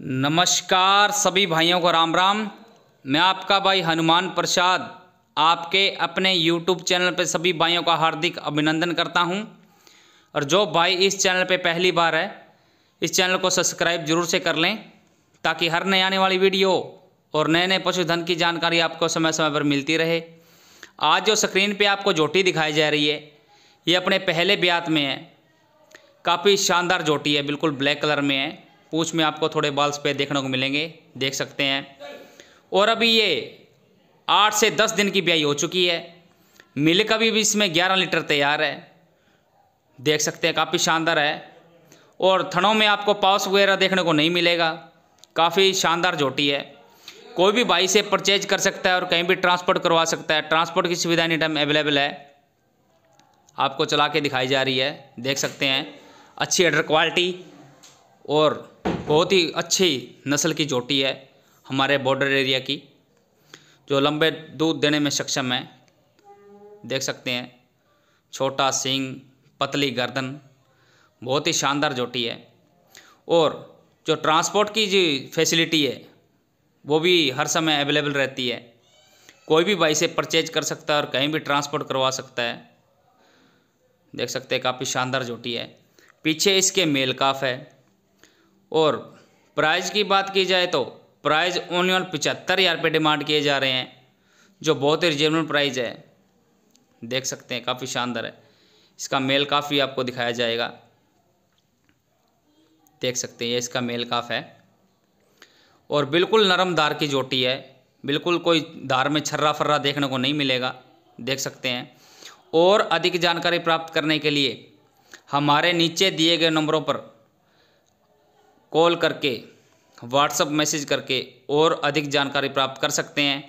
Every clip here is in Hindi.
नमस्कार सभी भाइयों को राम राम मैं आपका भाई हनुमान प्रसाद आपके अपने यूट्यूब चैनल पर सभी भाइयों का हार्दिक अभिनंदन करता हूं और जो भाई इस चैनल पर पहली बार है इस चैनल को सब्सक्राइब जरूर से कर लें ताकि हर नए आने वाली वीडियो और नए नए पशुधन की जानकारी आपको समय समय पर मिलती रहे आज जो स्क्रीन पे आपको जोटी दिखाई जा रही है ये अपने पहले ब्यात में है काफ़ी शानदार जोटी है बिल्कुल ब्लैक कलर में है पूछ में आपको थोड़े बाल्स पे देखने को मिलेंगे देख सकते हैं और अभी ये आठ से दस दिन की ब्याई हो चुकी है मिल्क अभी भी इसमें ग्यारह लीटर तैयार है देख सकते हैं काफ़ी शानदार है और थनों में आपको पाउस वगैरह देखने को नहीं मिलेगा काफ़ी शानदार झोटी है कोई भी भाई से परचेज कर सकता है और कहीं भी ट्रांसपोर्ट करवा सकता है ट्रांसपोर्ट की सुविधा एनी टाइम अवेलेबल है आपको चला के दिखाई जा रही है देख सकते हैं अच्छी अडर क्वालिटी और बहुत ही अच्छी नस्ल की जोटी है हमारे बॉर्डर एरिया की जो लंबे दूध देने में सक्षम है देख सकते हैं छोटा सींग पतली गर्दन बहुत ही शानदार जोटी है और जो ट्रांसपोर्ट की जो फैसिलिटी है वो भी हर समय अवेलेबल रहती है कोई भी भाई से परचेज कर सकता है और कहीं भी ट्रांसपोर्ट करवा सकता है देख सकते हैं काफ़ी शानदार जोटी है पीछे इसके मेल काफ है और प्राइज़ की बात की जाए तो प्राइज़ ओनली ऑन पचहत्तर हज़ार रुपये डिमांड किए जा रहे हैं जो बहुत ही रिजनेबल प्राइज़ है देख सकते हैं काफ़ी शानदार है इसका मेल काफ़ी आपको दिखाया जाएगा देख सकते हैं ये इसका मेल काफ है और बिल्कुल नरम धार की जोटी है बिल्कुल कोई धार में छर्रा फर्रा देखने को नहीं मिलेगा देख सकते हैं और अधिक जानकारी प्राप्त करने के लिए हमारे नीचे दिए गए नंबरों पर कॉल करके व्हाट्सअप मैसेज करके और अधिक जानकारी प्राप्त कर सकते हैं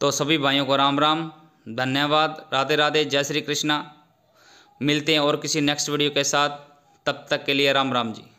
तो सभी भाइयों को राम राम धन्यवाद राधे राधे जय श्री कृष्णा मिलते हैं और किसी नेक्स्ट वीडियो के साथ तब तक के लिए राम राम जी